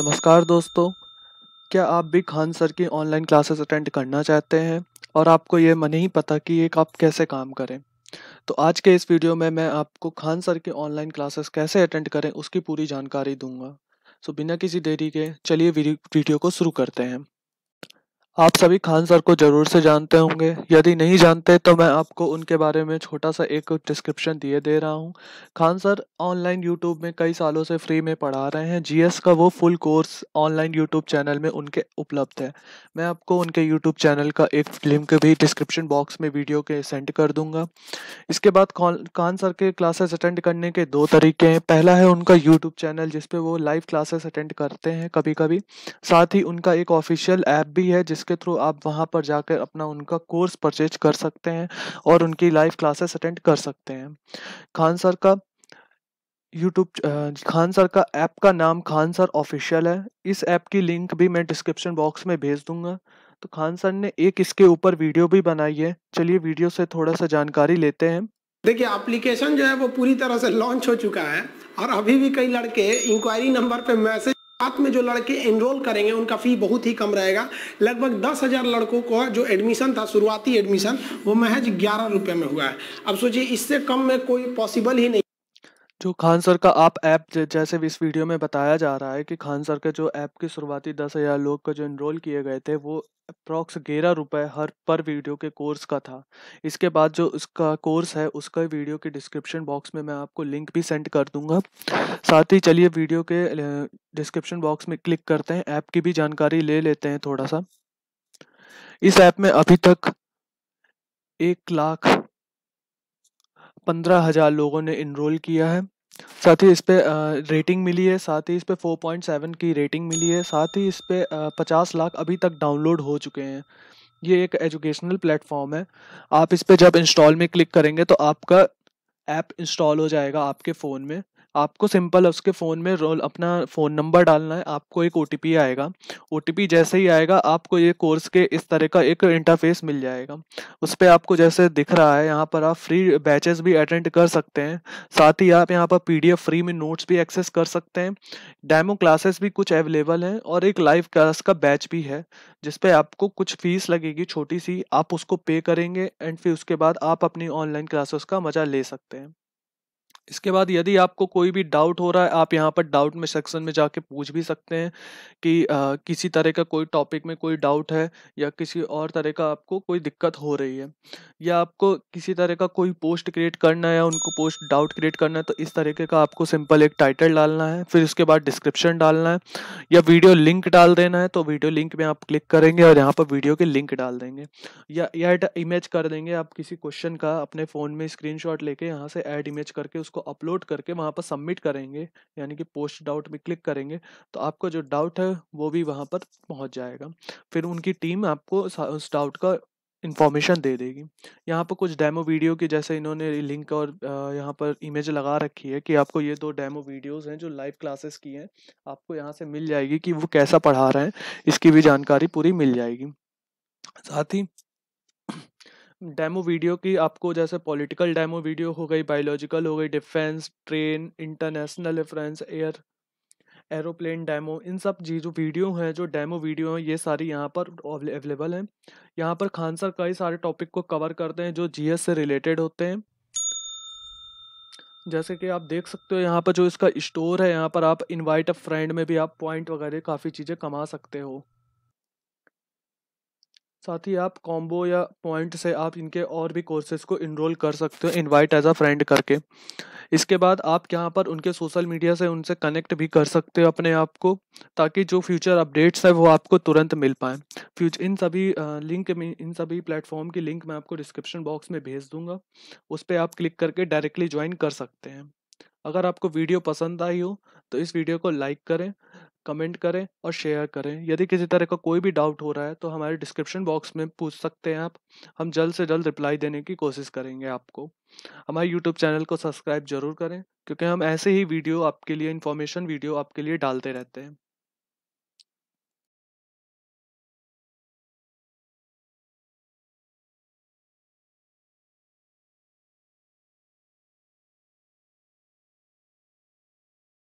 नमस्कार दोस्तों क्या आप भी खान सर की ऑनलाइन क्लासेस अटेंड करना चाहते हैं और आपको ये मन ही पता कि ये आप कैसे काम करें तो आज के इस वीडियो में मैं आपको खान सर की ऑनलाइन क्लासेस कैसे अटेंड करें उसकी पूरी जानकारी दूंगा सो तो बिना किसी देरी के चलिए वीडियो को शुरू करते हैं आप सभी खान सर को ज़रूर से जानते होंगे यदि नहीं जानते तो मैं आपको उनके बारे में छोटा सा एक डिस्क्रिप्शन दिए दे रहा हूँ खान सर ऑनलाइन यूट्यूब में कई सालों से फ्री में पढ़ा रहे हैं जीएस का वो full course online YouTube channel में उनके उपलब्ध है मैं आपको उनके यूट्यूब चैनल का एक लिंक भी डिस्क्रिप्शन बॉक्स में वीडियो के सेंड कर दूंगा इसके बाद खान सर के क्लासेस अटेंड करने के दो तरीके हैं पहला है उनका यूट्यूब चैनल जिसपे वो लाइव क्लासेस अटेंड करते हैं कभी कभी साथ ही उनका एक ऑफिशियल ऐप भी है जिस जिसके थ्रू आप वहाँ पर जाकर अपना उनका कोर्स परचेज कर सकते हैं और उनकी लाइव क्लासेस अटेंड कर सकते हैं खान सर का यूट्यूब खान सर का ऐप का नाम खान सर ऑफिशियल है इस ऐप की लिंक भी मैं डिस्क्रिप्शन बॉक्स में भेज दूंगा तो खान सर ने एक इसके ऊपर वीडियो भी बनाई है चलिए वीडियो से थोड़ा सा जानकारी लेते हैं देखिए एप्लीकेशन जो है वो पूरी तरह से लॉन्च हो चुका है और अभी भी कई लड़के इंक्वायरी नंबर पे मैसेज साथ में जो लड़के एनरोल करेंगे उनका फ़ी बहुत ही कम रहेगा लगभग दस हज़ार लड़कों को जो एडमिशन था शुरुआती एडमिशन वो महज ग्यारह रुपये में हुआ है अब सोचिए इससे कम में कोई पॉसिबल ही नहीं जो खान सर का आप ऐप जैसे इस वीडियो में बताया जा रहा है कि खान सर के जो ऐप की शुरुआती दस हज़ार लोग का जो इनरोल किए गए थे वो अप्रॉक्स ग्यारह रुपये हर पर वीडियो के कोर्स का था इसके बाद जो उसका कोर्स है उसका वीडियो के डिस्क्रिप्शन बॉक्स में मैं आपको लिंक भी सेंड कर दूंगा साथ ही चलिए वीडियो के डिस्क्रिप्शन बॉक्स में क्लिक करते हैं ऐप की भी जानकारी ले लेते हैं थोड़ा सा इस ऐप में अभी तक एक लाख पंद्रह हज़ार लोगों ने इनरोल किया है साथ ही इस पर रेटिंग मिली है साथ ही इस पर फोर पॉइंट सेवन की रेटिंग मिली है साथ ही इस पर पचास लाख अभी तक डाउनलोड हो चुके हैं ये एक एजुकेशनल प्लेटफॉर्म है आप इस पर जब इंस्टॉल में क्लिक करेंगे तो आपका ऐप इंस्टॉल हो जाएगा आपके फ़ोन में आपको सिंपल उसके फ़ोन में रोल अपना फ़ोन नंबर डालना है आपको एक ओ आएगा ओ जैसे ही आएगा आपको ये कोर्स के इस तरह का एक इंटरफेस मिल जाएगा उस पर आपको जैसे दिख रहा है यहाँ पर आप फ्री बैचेस भी अटेंड कर सकते हैं साथ ही आप यहाँ पर पी फ्री में नोट्स भी एक्सेस कर सकते हैं डैमो क्लासेस भी कुछ अवेलेबल हैं और एक लाइव क्लास का बैच भी है जिसपे आपको कुछ फीस लगेगी छोटी सी आप उसको पे करेंगे एंड फिर उसके बाद आप अपनी ऑनलाइन क्लासेस का मज़ा ले सकते हैं इसके बाद यदि आपको कोई भी डाउट हो रहा है आप यहाँ पर डाउट में सेक्शन में जाके पूछ भी सकते हैं कि आ, किसी तरह का कोई टॉपिक में कोई डाउट है या किसी और तरह का आपको कोई दिक्कत हो रही है या आपको किसी तरह का कोई पोस्ट क्रिएट करना है या उनको पोस्ट डाउट क्रिएट करना है तो इस तरीके का आपको सिंपल एक टाइटल डालना है फिर उसके बाद डिस्क्रिप्शन डालना है या वीडियो लिंक डाल देना है तो वीडियो लिंक में आप क्लिक करेंगे और यहाँ पर वीडियो के लिंक डाल देंगे या एड इमेज कर देंगे आप किसी क्वेश्चन का अपने फ़ोन में स्क्रीन लेके यहाँ से एड इमेज करके उसको उसको अपलोड करके वहाँ पर सबमिट करेंगे यानी कि पोस्ट डाउट में क्लिक करेंगे तो आपका जो डाउट है वो भी वहाँ पर पहुँच जाएगा फिर उनकी टीम आपको उस डाउट का इन्फॉर्मेशन दे देगी यहाँ पर कुछ डेमो वीडियो के जैसे इन्होंने लिंक और यहाँ पर इमेज लगा रखी है कि आपको ये दो डेमो वीडियोस हैं जो लाइव क्लासेस की हैं आपको यहाँ से मिल जाएगी कि वो कैसा पढ़ा रहे हैं इसकी भी जानकारी पूरी मिल जाएगी साथ ही डेमो वीडियो की आपको जैसे पॉलिटिकल डेमो वीडियो हो गई बायोलॉजिकल हो गई defence train international reference air aeroplane demo इन सब जी जो वीडियो हैं जो डेमो वीडियो हैं ये सारी यहाँ पर अवेलेबल हैं यहाँ पर खान सर कई सारे टॉपिक को कवर करते हैं जो जीएस से रिलेटेड होते हैं जैसे कि आप देख सकते हो यहाँ पर जो इसका स्टोर है यहाँ पर आप इनवाइट अ फ्रेंड में भी आप पॉइंट वगैरह काफ़ी चीज़ें कमा सकते हो साथ ही आप कॉम्बो या पॉइंट से आप इनके और भी कोर्सेज को इनरोल कर सकते हो इनवाइट एज अ फ्रेंड करके इसके बाद आप यहाँ पर उनके सोशल मीडिया से उनसे कनेक्ट भी कर सकते हो अपने आप को ताकि जो फ्यूचर अपडेट्स है वो आपको तुरंत मिल पाए फ्यूचर इन सभी लिंक में इन सभी प्लेटफॉर्म की लिंक मैं आपको डिस्क्रिप्शन बॉक्स में भेज दूंगा उस पर आप क्लिक करके डायरेक्टली ज्वाइन कर सकते हैं अगर आपको वीडियो पसंद आई हो तो इस वीडियो को लाइक करें कमेंट करें और शेयर करें यदि किसी तरह का कोई भी डाउट हो रहा है तो हमारे डिस्क्रिप्शन बॉक्स में पूछ सकते हैं आप हम जल्द से जल्द रिप्लाई देने की कोशिश करेंगे आपको हमारे यूट्यूब चैनल को सब्सक्राइब जरूर करें क्योंकि हम ऐसे ही वीडियो आपके लिए इन्फॉर्मेशन वीडियो आपके लिए डालते रहते हैं